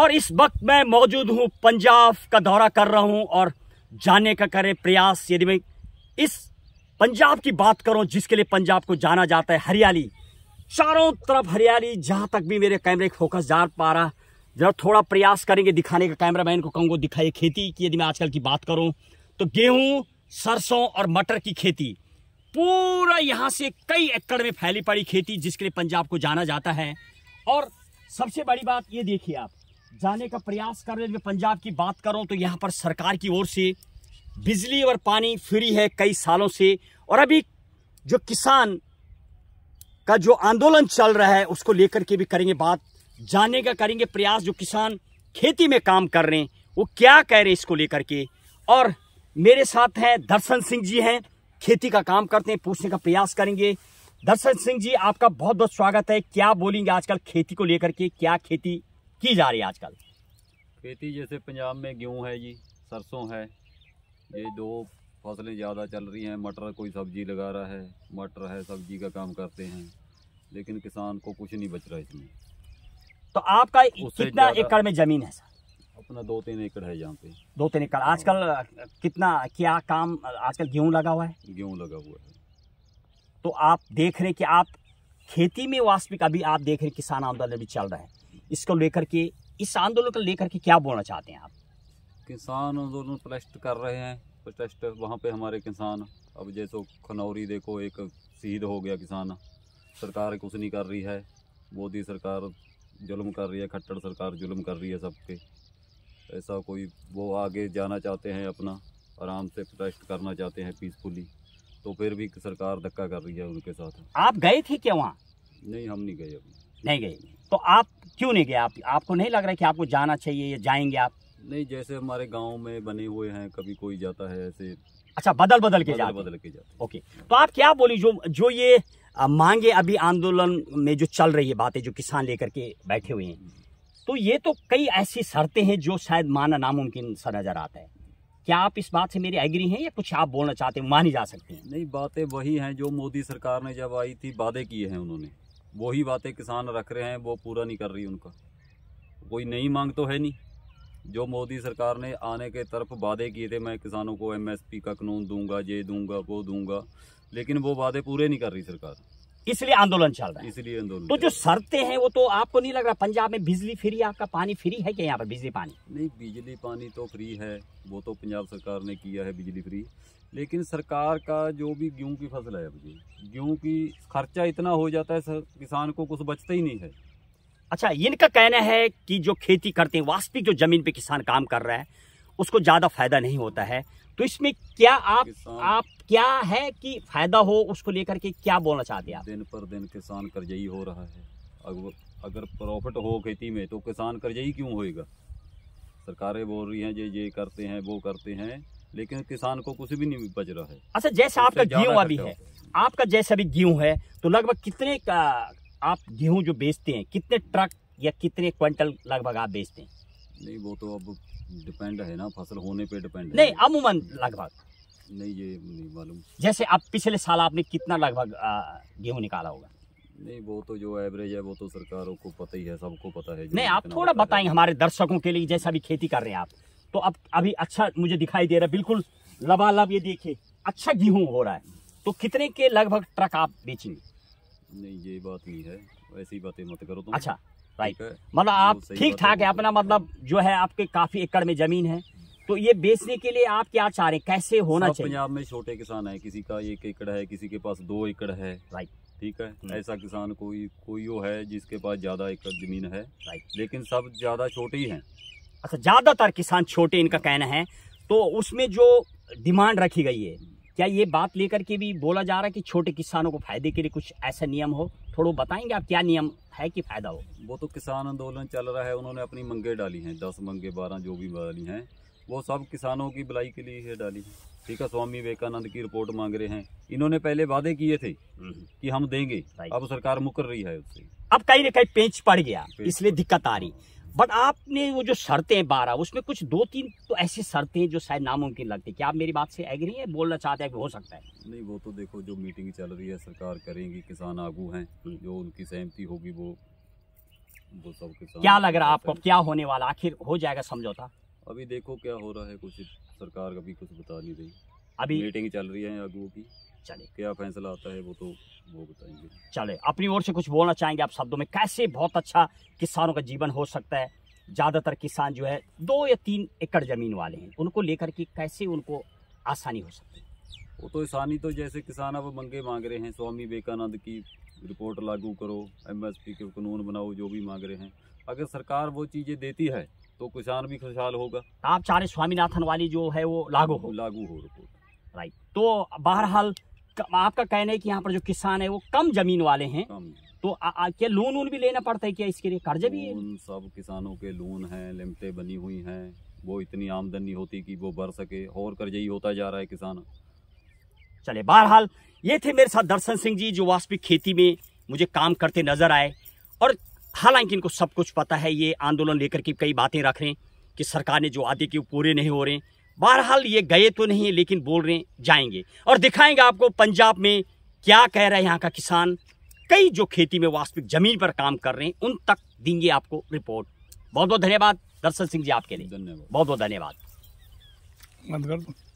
और इस वक्त मैं मौजूद हूँ पंजाब का दौरा कर रहा हूँ और जाने का करें प्रयास यदि मैं इस पंजाब की बात करूँ जिसके लिए पंजाब को जाना जाता है हरियाली चारों तरफ हरियाली जहाँ तक भी मेरे कैमरे फोकस जा पा रहा जरा थोड़ा प्रयास करेंगे दिखाने का कैमरा मैन को कहूँगा दिखाइए खेती की यदि मैं आजकल की बात करूँ तो गेहूँ सरसों और मटर की खेती पूरा यहाँ से कई एकड़ में फैली पड़ी खेती जिसके लिए पंजाब को जाना जाता है और सबसे बड़ी बात ये देखिए आप जाने का प्रयास कर रहे हैं पंजाब की बात करूँ तो यहाँ पर सरकार की ओर से बिजली और पानी फ्री है कई सालों से और अभी जो किसान का जो आंदोलन चल रहा है उसको लेकर के भी करेंगे बात जाने का करेंगे प्रयास जो किसान खेती में काम कर रहे हैं वो क्या कह रहे हैं इसको लेकर के और मेरे साथ हैं दर्शन सिंह जी हैं खेती का काम करते हैं पूछने का प्रयास करेंगे दर्शन सिंह जी आपका बहुत बहुत स्वागत है क्या बोलेंगे आजकल खेती को लेकर के क्या खेती की जा रही है आजकल खेती जैसे पंजाब में गेहूँ है जी सरसों है ये दो फसलें ज़्यादा चल रही हैं मटर कोई सब्जी लगा रहा है मटर है सब्जी का काम करते हैं लेकिन किसान को कुछ नहीं बच रहा इसमें तो आपका कितना एकड़ में ज़मीन है सर अपना दो तीन एकड़ है यहाँ पे दो तीन एकड़ आजकल कितना क्या काम आजकल गेहूँ लगा हुआ है गेहूँ लगा हुआ है तो आप देख रहे हैं कि आप खेती में वास्तविक अभी आप देख रहे हैं किसान आंदोलन भी चल रहा है इसको लेकर के इस आंदोलन को लेकर के क्या बोलना चाहते हैं आप किसान आंदोलन प्रोटेस्ट कर रहे हैं प्रोटेस्ट वहाँ पे हमारे किसान अब जैसे खनौरी देखो एक शहीद हो गया किसान सरकार कुछ नहीं कर रही है मोदी सरकार जुल्म कर रही है खट्टर सरकार जुल्म कर रही है सबके ऐसा कोई वो आगे जाना चाहते हैं अपना आराम से प्रोटेस्ट करना चाहते हैं पीसफुली तो फिर भी सरकार धक्का कर रही है उनके साथ आप गए थे क्या वहाँ नहीं हम नहीं गए अभी नहीं गए तो आप क्यों नहीं गए आप आपको नहीं लग रहा कि आपको जाना चाहिए या जाएंगे आप नहीं जैसे हमारे गांव में बने हुए हैं कभी कोई जाता है ऐसे अच्छा बदल बदल के जाते बदल के जाते ओके तो आप क्या बोली जो जो ये मांगे अभी आंदोलन में जो चल रही है बातें जो किसान लेकर के बैठे हुए हैं तो ये तो कई ऐसी शर्तें हैं जो शायद माना नामुमकिन सा नजर आता है क्या आप इस बात से मेरी एग्री हैं या कुछ आप बोलना चाहते हैं मानी जा सकती हैं नहीं बातें वही हैं जो मोदी सरकार ने जब आई थी वादे किए हैं उन्होंने वही बातें किसान रख रहे हैं वो पूरा नहीं कर रही उनका कोई नई मांग तो है नहीं जो मोदी सरकार ने आने के तरफ वादे किए थे मैं किसानों को एमएसपी का कानून दूंगा ये दूंगा वो दूंगा लेकिन वो वादे पूरे नहीं कर रही सरकार इसलिए आंदोलन चल रहा है इसलिए आंदोलन तो जो शर्तें हैं वो तो आपको नहीं लग रहा पंजाब में बिजली फ्री आपका पानी फ्री है क्या यहाँ पर बिजली पानी नहीं बिजली पानी तो फ्री है वो तो पंजाब सरकार ने किया है बिजली फ्री लेकिन सरकार का जो भी गेहूँ की फसल है अभी गेहूँ की खर्चा इतना हो जाता है सर, किसान को कुछ बचता ही नहीं है अच्छा इनका कहना है कि जो खेती करते हैं वास्तविक जो जमीन पे किसान काम कर रहा है उसको ज़्यादा फायदा नहीं होता है तो इसमें क्या आप आप क्या है कि फायदा हो उसको लेकर के क्या बोलना चाहते हैं आप दिन पर दिन किसान कर्जई हो रहा है अगर प्रॉफिट हो खेती में तो किसान कर्जई क्यों होएगा सरकारें बोल रही हैं ये ये करते हैं वो करते हैं लेकिन किसान को कुछ भी नहीं बच रहा है अच्छा जैसे आपका गेहूँ अभी है आपका जैसे अभी गेहूँ है तो लगभग कितने का आप गेहूँ जो बेचते हैं कितने ट्रक या कितने क्विंटल लगभग आप बेचते हैं नहीं वो तो अब डिपेंड है ना फसल होने पे डिपेंड नहीं अमूमन लगभग नहीं ये नहीं मालूम जैसे आप पिछले साल आपने कितना लगभग गेहूँ निकाला होगा नहीं वो तो जो एवरेज है वो तो सरकारों को पता ही है सबको पता है नहीं आप थोड़ा बताएंगे हमारे दर्शकों के लिए जैसा भी खेती कर रहे हैं आप तो अब अभी अच्छा मुझे दिखाई दे रहा है बिल्कुल लबालब ये देखिए अच्छा गेहूँ हो रहा है तो कितने के लगभग ट्रक आप बेचेंगे नहीं ये बात नहीं है ऐसी बातें मत करो तुम अच्छा राइट मतलब आप ठीक ठाक है तो अपना मतलब जो है आपके काफी एकड़ में जमीन है तो ये बेचने के लिए आप क्या चाह रहे कैसे होना चाहिए पंजाब में छोटे किसान है किसी का एक एकड़ है किसी के पास दो एकड़ है राइट ठीक है hmm. ऐसा किसान कोई कोई वो है जिसके पास ज्यादा एकड़ जमीन है राइट लेकिन सब ज्यादा छोटे ही है अच्छा ज्यादातर किसान छोटे इनका hmm. कहना है तो उसमें जो डिमांड रखी गई है hmm. क्या ये बात लेकर के भी बोला जा रहा है कि छोटे किसानों को फायदे के लिए कुछ ऐसा नियम हो थोड़ा बताएंगे आप क्या नियम है कि फायदा हो वो तो किसान आंदोलन चल रहा है उन्होंने अपनी मंगे डाली हैं दस मंगे बारह जो भी डाली हैं वो सब किसानों की भलाई के लिए डाली है ठीक है स्वामी विवेकानंद की रिपोर्ट मांग रहे हैं इन्होंने पहले वादे किए थे हम्म। कि हम देंगे अब सरकार मुकर रही है उससे अब कहीं ना कहीं पेंच पड़ गया इसलिए दिक्कत आ रही हाँ। बट आपने वो जो शर्तें बारह उसमें कुछ दो तीन तो ऐसी शर्तें जो शायद नामुमकिन लगती क्या आप मेरी बात से एग्री है बोलना चाहते हैं कि हो सकता है नहीं वो तो देखो जो मीटिंग चल रही है सरकार करेंगी किसान आगू हैं हम्म। जो उनकी सहमति होगी वो वो सब किसान क्या लग रहा है आपको क्या होने वाला आखिर हो जाएगा समझौता अभी देखो क्या हो रहा है कुछ सरकार अभी कुछ बता नहीं रही अभी मीटिंग चल रही है आगुओं की चले क्या फैसला आता है वो तो वो बताएंगे चले अपनी ओर से कुछ बोलना चाहेंगे आप शब्दों में कैसे बहुत अच्छा किसानों का जीवन हो सकता है ज़्यादातर किसान जो है दो या तीन एकड़ ज़मीन वाले हैं उनको लेकर के कैसे उनको आसानी हो सकती है वो तो आसानी तो जैसे किसान अब मंगे मांग रहे हैं स्वामी विवेकानंद की रिपोर्ट लागू करो एमएसपी के कानून बनाओ जो भी मांग रहे हैं अगर सरकार वो चीज़ें देती है तो किसान भी खुशहाल होगा आप चाह रहे स्वामीनाथन वाली जो है वो लागू हो लागू हो रिपोर्ट राइट तो बहरहाल आपका कहना है कि यहाँ पर जो किसान है वो कम जमीन वाले हैं तो आ, आ, क्या लोन उन भी लेना पड़ता है क्या इसके लिए कर्ज भी है? सब किसानों के लोन हैं लिमटे बनी हुई हैं वो इतनी आमदनी होती कि वो भर सके और कर्ज ही होता जा रहा है किसान चले बहरहाल ये थे मेरे साथ दर्शन सिंह जी जो वास्तविक खेती में मुझे काम करते नजर आए और हालांकि इनको सब कुछ पता है ये आंदोलन लेकर के कई बातें रख रहे हैं कि सरकार ने जो आदि किए पूरे नहीं हो रहे हैं बहरहाल ये गए तो नहीं लेकिन बोल रहे जाएंगे और दिखाएंगे आपको पंजाब में क्या कह रहे हैं यहाँ का किसान कई जो खेती में वास्तविक जमीन पर काम कर रहे हैं उन तक देंगे आपको रिपोर्ट बहुत बहुत धन्यवाद दर्शन सिंह जी आपके लिए धन्यवाद बहुत बहुत धन्यवाद